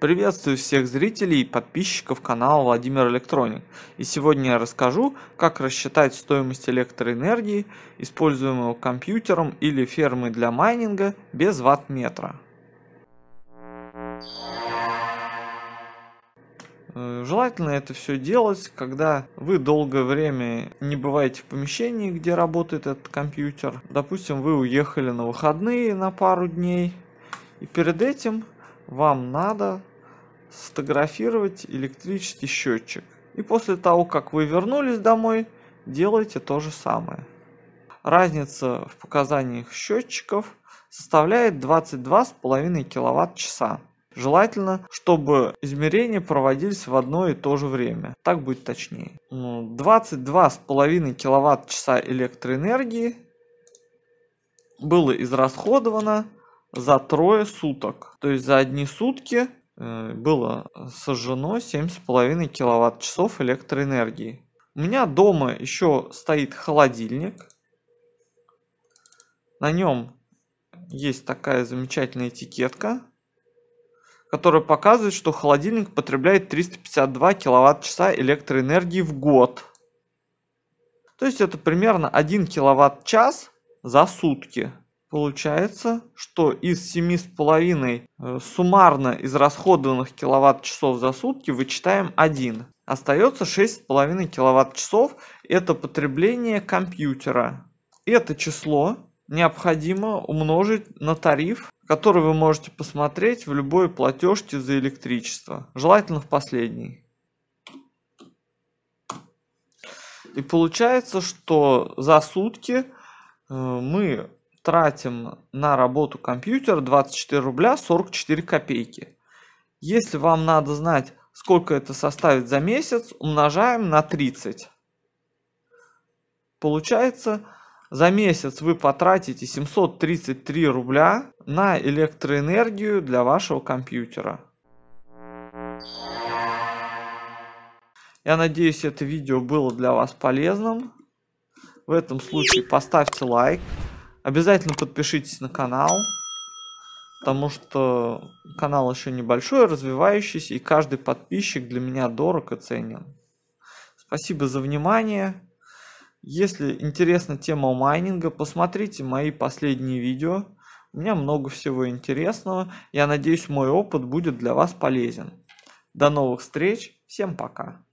Приветствую всех зрителей и подписчиков канала Владимир Электроник. И сегодня я расскажу, как рассчитать стоимость электроэнергии, используемого компьютером или фермой для майнинга без ваттметра. Э, желательно это все делать, когда вы долгое время не бываете в помещении, где работает этот компьютер. Допустим, вы уехали на выходные на пару дней, и перед этим вам надо сфотографировать электрический счетчик. И после того, как вы вернулись домой, делайте то же самое. Разница в показаниях счетчиков составляет 22,5 киловатт-часа. Желательно, чтобы измерения проводились в одно и то же время. Так будет точнее. 22,5 ну, киловатт-часа электроэнергии было израсходовано за трое суток. То есть за одни сутки Э, было сожжено 7,5 киловатт-часов электроэнергии. У меня дома еще стоит холодильник. На нем есть такая замечательная этикетка, которая показывает, что холодильник потребляет 352 киловатт-часа электроэнергии в год. То есть это примерно 1 киловатт-час за сутки. Получается, что из 7,5 э, суммарно израсходованных киловатт-часов за сутки вычитаем 1. Остается 6,5 киловатт-часов. Это потребление компьютера. Это число необходимо умножить на тариф, который вы можете посмотреть в любой платежке за электричество, желательно в последней. И получается, что за сутки э, мы тратим на работу компьютера 24 рубля 44 копейки. Если вам надо знать, сколько это составит за месяц, умножаем на 30. Получается, за месяц вы потратите 733 рубля на электроэнергию для вашего компьютера. Я надеюсь, это видео было для вас полезным. В этом случае поставьте лайк. Обязательно подпишитесь на канал, потому что канал еще небольшой, развивающийся, и каждый подписчик для меня дорог и ценен. Спасибо за внимание. Если интересна тема майнинга, посмотрите мои последние видео. У меня много всего интересного. Я надеюсь, мой опыт будет для вас полезен. До новых встреч. Всем пока.